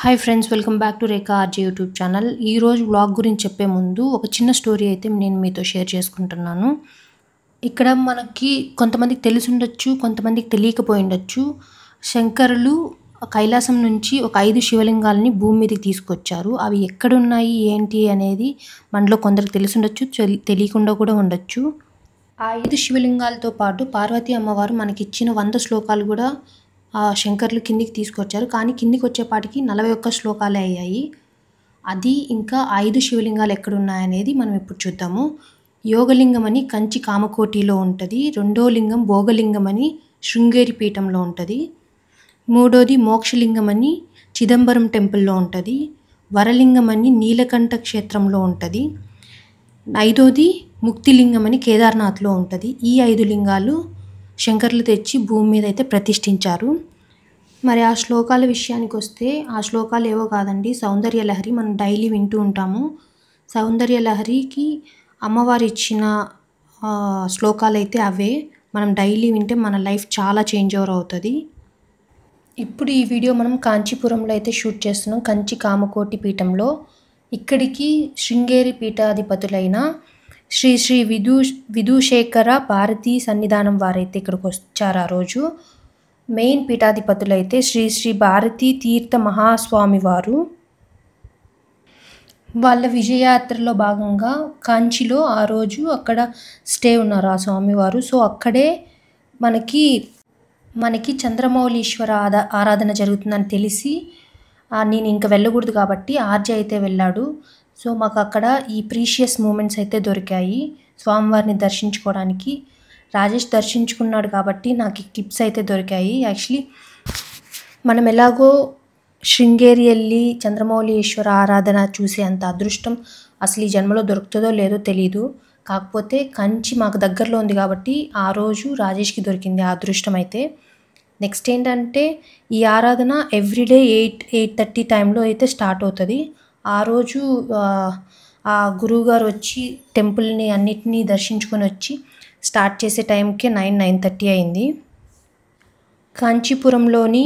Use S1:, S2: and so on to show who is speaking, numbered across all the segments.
S1: hi friends welcome back to Rekha RJ YouTube channel ఈరోజు blog గురించి చెప్పే ముందు ఒక చిన్న స్టోరీ అయితే నేను మీతో షేర్ చేసుకుంటున్నాను ఇక్కడ మనకి కొంతమందికి తెలిసి ఉండొచ్చు కొంతమందికి తెలియకపోయి ఉండొచ్చు శంకరులు కైలాసం నుంచి ఒక ఐదు శివలింగాలని భూమి మీదకి తీసుకొచ్చారు అవి ఎక్కడున్నాయి ఏంటి అనేది మనలో కొందరికి తెలిసి ఉండొచ్చు తెలియకుండా కూడా ఉండొచ్చు ఆ ఐదు శివలింగాలతో పాటు పార్వతీ అమ్మవారు మనకిచ్చిన వంద శ్లోకాలు కూడా శంకర్లు కిందికి తీసుకొచ్చారు కానీ కిందికి వచ్చేపాటికి నలభై ఒక్క శ్లోకాలే అయ్యాయి అది ఇంకా ఐదు శివలింగాలు ఎక్కడున్నాయనేది మనం ఇప్పుడు చూద్దాము యోగలింగం అని కంచి కామకోటిలో ఉంటుంది రెండో లింగం భోగలింగం అని శృంగేరి పీఠంలో ఉంటుంది మూడోది మోక్షలింగం అని చిదంబరం టెంపుల్లో ఉంటుంది వరలింగం అని నీలకంఠ క్షేత్రంలో ఉంటుంది ఐదోది ముక్తిలింగం అని కేదార్నాథ్లో ఉంటుంది ఈ ఐదు లింగాలు శంకర్లు తెచ్చి భూమి మీద అయితే ప్రతిష్ఠించారు మరి ఆ శ్లోకాల విషయానికి వస్తే ఆ శ్లోకాలు ఏవో కాదండి సౌందర్య లహరి మనం డైలీ వింటూ ఉంటాము సౌందర్య లహరికి అమ్మవారు ఇచ్చిన శ్లోకాలు అయితే అవే మనం డైలీ వింటే మన లైఫ్ చాలా చేంజ్ ఓవర్ అవుతుంది ఇప్పుడు ఈ వీడియో మనం కాంచీపురంలో అయితే షూట్ చేస్తున్నాం కంచి కామకోటి పీఠంలో ఇక్కడికి శృంగేరి పీఠాధిపతులైన శ్రీ శ్రీ విదూ విధుశేఖర భారతీ సన్నిధానం వారైతే ఇక్కడికి వచ్చారు ఆ రోజు మెయిన్ పీఠాధిపతులైతే శ్రీ శ్రీ భారతీ తీర్థ మహాస్వామి వారు వాళ్ళ విజయయాత్రలో భాగంగా కాంచిలో ఆ రోజు అక్కడ స్టే ఉన్నారు ఆ స్వామివారు సో అక్కడే మనకి మనకి చంద్రమౌళీశ్వర ఆదా ఆరాధన జరుగుతుందని తెలిసి నేను ఇంకా వెళ్ళకూడదు కాబట్టి ఆర్జే అయితే వెళ్ళాడు సో మాకు అక్కడ ఈ ప్రీషియస్ మూమెంట్స్ అయితే దొరికాయి స్వామివారిని దర్శించుకోవడానికి రాజేష్ దర్శించుకున్నాడు కాబట్టి నాకు ఈ క్లిప్స్ అయితే దొరికాయి యాక్చువల్లీ మనం ఎలాగో శృంగేరి వెళ్ళి చంద్రమౌళీశ్వర ఆరాధన చూసే అంత అదృష్టం అసలు ఈ జన్మలో దొరుకుతుందో లేదో తెలియదు కాకపోతే కంచి మాకు దగ్గరలో ఉంది కాబట్టి ఆ రోజు రాజేష్కి దొరికింది ఆ అదృష్టం అయితే నెక్స్ట్ ఏంటంటే ఈ ఆరాధన ఎవ్రీడే ఎయిట్ ఎయిట్ థర్టీ టైంలో అయితే స్టార్ట్ అవుతుంది ఆ రోజు ఆ గురువుగారు వచ్చి టెంపుల్ని అన్నిటినీ దర్శించుకొని వచ్చి స్టార్ట్ చేసే టైంకి నైన్ నైన్ థర్టీ అయింది కాంచీపురంలోని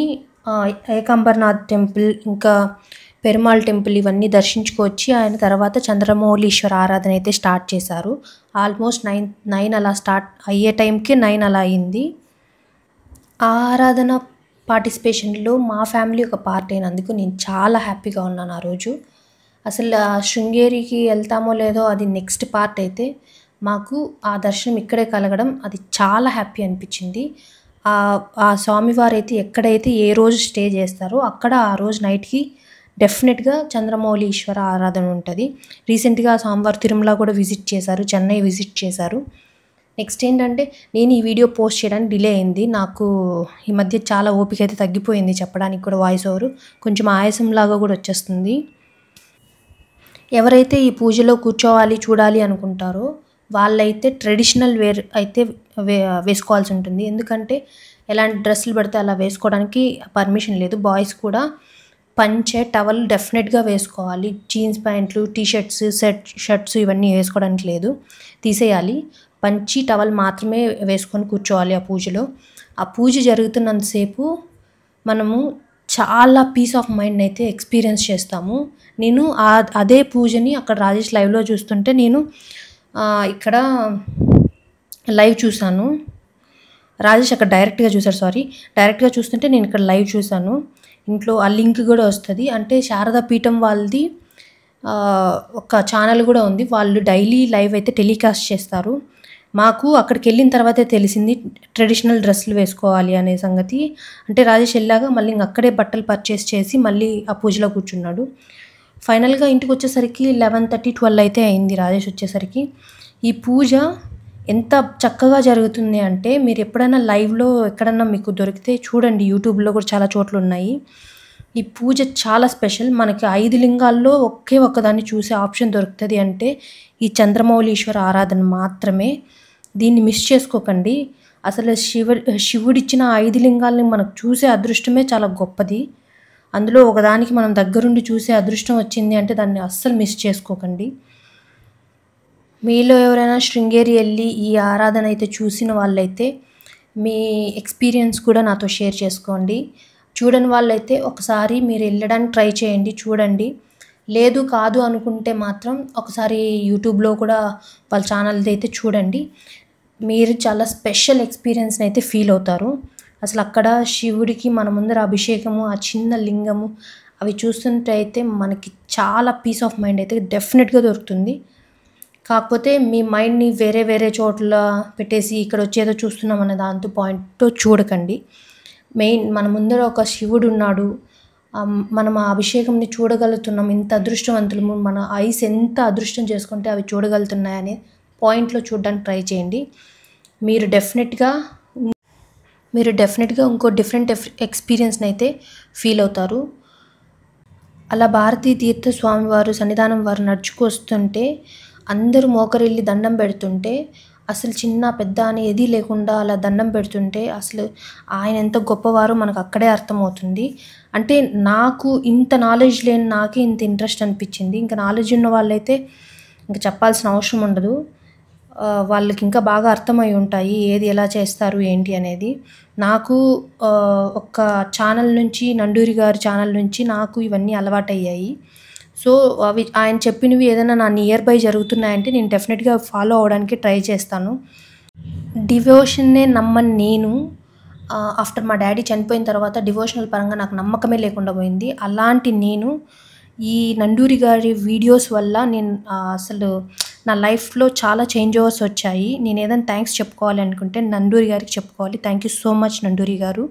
S1: ఏకాంబర్నాథ్ టెంపుల్ ఇంకా పెరుమాళ్ టెంపుల్ ఇవన్నీ దర్శించుకొచ్చి ఆయన తర్వాత చంద్రమౌళీశ్వర ఆరాధన అయితే స్టార్ట్ చేశారు ఆల్మోస్ట్ నైన్ నైన్ అలా స్టార్ట్ అయ్యే టైంకి నైన్ అలా అయింది ఆ ఆరాధన పార్టిసిపేషన్లో మా ఫ్యామిలీ ఒక పార్ట్ అయినందుకు నేను చాలా హ్యాపీగా ఉన్నాను ఆ రోజు అసలు శృంగేరికి వెళ్తామో లేదో అది నెక్స్ట్ పార్ట్ అయితే మాకు ఆ దర్శనం ఇక్కడే కలగడం అది చాలా హ్యాపీ అనిపించింది ఆ స్వామివారు అయితే ఎక్కడైతే ఏ రోజు స్టే చేస్తారో అక్కడ ఆ రోజు నైట్కి డెఫినెట్గా చంద్రమౌళి ఈశ్వర ఆరాధన ఉంటుంది రీసెంట్గా స్వామివారి తిరుమల కూడా విజిట్ చేశారు చెన్నై విజిట్ చేశారు నెక్స్ట్ ఏంటంటే నేను ఈ వీడియో పోస్ట్ చేయడానికి డిలే అయింది నాకు ఈ మధ్య చాలా ఓపిక అయితే తగ్గిపోయింది చెప్పడానికి కూడా వాయిస్ ఓవర్ కొంచెం ఆయాసంలాగా కూడా వచ్చేస్తుంది ఎవరైతే ఈ పూజలో కూర్చోవాలి చూడాలి అనుకుంటారో వాళ్ళైతే ట్రెడిషనల్ వేర్ అయితే వే వేసుకోవాల్సి ఉంటుంది ఎందుకంటే ఎలాంటి డ్రెస్సులు పడితే అలా వేసుకోవడానికి పర్మిషన్ లేదు బాయ్స్ కూడా పంచే టవల్ డెఫినెట్గా వేసుకోవాలి జీన్స్ ప్యాంట్లు టీ షర్ట్స్ సెట్ షర్ట్స్ ఇవన్నీ వేసుకోవడానికి లేదు తీసేయాలి పంచి టవల్ మాత్రమే వేసుకొని కూర్చోవాలి ఆ పూజలో ఆ పూజ జరుగుతున్నంతసేపు మనము చాలా పీస్ ఆఫ్ మైండ్ అయితే ఎక్స్పీరియన్స్ చేస్తాము నేను అదే పూజని అక్కడ రాజేష్ లైవ్లో చూస్తుంటే నేను ఇక్కడ లైవ్ చూశాను రాజేష్ అక్కడ డైరెక్ట్గా చూశాడు సారీ డైరెక్ట్గా చూస్తుంటే నేను ఇక్కడ లైవ్ చూశాను ఇంట్లో ఆ లింక్ కూడా వస్తుంది అంటే శారదా పీఠం వాళ్ళది ఒక ఛానల్ కూడా ఉంది వాళ్ళు డైలీ లైవ్ అయితే టెలికాస్ట్ చేస్తారు మాకు అక్కడికి వెళ్ళిన తర్వాతే తెలిసింది ట్రెడిషనల్ డ్రెస్సులు వేసుకోవాలి అనే సంగతి అంటే రాజేష్ వెళ్ళాక మళ్ళీ అక్కడే బట్టలు పర్చేస్ చేసి మళ్ళీ ఆ పూజలో కూర్చున్నాడు ఫైనల్గా ఇంటికి వచ్చేసరికి లెవెన్ థర్టీ ట్వెల్వ్ అయితే అయింది రాజేష్ వచ్చేసరికి ఈ పూజ ఎంత చక్కగా జరుగుతుంది అంటే మీరు ఎప్పుడైనా లైవ్లో ఎక్కడన్నా మీకు దొరికితే చూడండి యూట్యూబ్లో కూడా చాలా చోట్ల ఉన్నాయి ఈ పూజ చాలా స్పెషల్ మనకి ఐదు లింగాల్లో ఒకే ఒక్కదాన్ని చూసే ఆప్షన్ దొరుకుతుంది అంటే ఈ చంద్రమౌళీశ్వర ఆరాధన మాత్రమే దీన్ని మిస్ చేసుకోకండి అసలు శివ శివుడిచ్చిన ఐదు లింగాలని మనకు చూసే అదృష్టమే చాలా గొప్పది అందులో ఒకదానికి మనం దగ్గరుండి చూసే అదృష్టం వచ్చింది అంటే దాన్ని అస్సలు మిస్ చేసుకోకండి మీలో ఎవరైనా శృంగేరి వెళ్ళి ఈ ఆరాధన అయితే చూసిన వాళ్ళైతే మీ ఎక్స్పీరియన్స్ కూడా నాతో షేర్ చేసుకోండి చూడని వాళ్ళైతే ఒకసారి మీరు వెళ్ళడానికి ట్రై చేయండి చూడండి లేదు కాదు అనుకుంటే మాత్రం ఒకసారి యూట్యూబ్లో కూడా వాళ్ళ ఛానల్ది అయితే చూడండి మీరు చాలా స్పెషల్ ఎక్స్పీరియన్స్ని అయితే ఫీల్ అవుతారు అసలు అక్కడ శివుడికి మన ముందర అభిషేకము ఆ చిన్న లింగము అవి చూస్తుంటే మనకి చాలా పీస్ ఆఫ్ మైండ్ అయితే డెఫినెట్గా దొరుకుతుంది కాకపోతే మీ మైండ్ని వేరే వేరే చోట్ల పెట్టేసి ఇక్కడ వచ్చేదో చూస్తున్నాం అనే దాంతో పాయింట్తో చూడకండి మెయిన్ మన ముందర ఒక శివుడు ఉన్నాడు మనం ఆ అభిషేకంని చూడగలుగుతున్నాం ఇంత అదృష్టవంతులు మన ఐస్ ఎంత అదృష్టం చేసుకుంటే అవి చూడగలుగుతున్నాయని పాయింట్లో చూడడానికి ట్రై చేయండి మీరు డెఫినెట్గా మీరు డెఫినెట్గా ఇంకో డిఫరెంట్ ఎక్స్పీరియన్స్ని అయితే ఫీల్ అవుతారు అలా భారతీయ తీర్థ స్వామివారు సన్నిధానం వారు నడుచుకొస్తుంటే అందరూ మోకరిల్లి దండం పెడుతుంటే అసలు చిన్న పెద్ద అని ఏదీ లేకుండా అలా దండం పెడుతుంటే అసలు ఆయన ఎంత గొప్పవారో మనకు అక్కడే అర్థమవుతుంది అంటే నాకు ఇంత నాలెడ్జ్ లేని నాకే ఇంత ఇంట్రెస్ట్ అనిపించింది ఇంకా నాలెడ్జ్ ఉన్న వాళ్ళైతే ఇంకా చెప్పాల్సిన అవసరం ఉండదు వాళ్ళకి ఇంకా బాగా అర్థమై ఉంటాయి ఏది ఎలా చేస్తారు ఏంటి అనేది నాకు ఒక ఛానల్ నుంచి నండూరి గారి ఛానల్ నుంచి నాకు ఇవన్నీ అలవాటయ్యాయి సో అవి ఆయన చెప్పినవి ఏదైనా నా నియర్ బై జరుగుతున్నాయంటే నేను డెఫినెట్గా ఫాలో అవడానికి ట్రై చేస్తాను డివోషన్నే నమ్మని నేను ఆఫ్టర్ మా డాడీ చనిపోయిన తర్వాత డివోషనల్ పరంగా నాకు నమ్మకమే లేకుండా పోయింది అలాంటి నేను ఈ నండూరి గారి వీడియోస్ వల్ల నేను అసలు నా లైఫ్లో చాలా చేంజ్ ఓవర్స్ వచ్చాయి నేను ఏదైనా థ్యాంక్స్ చెప్పుకోవాలి అనుకుంటే నండూరి గారికి చెప్పుకోవాలి thank you so much Nanduri గారు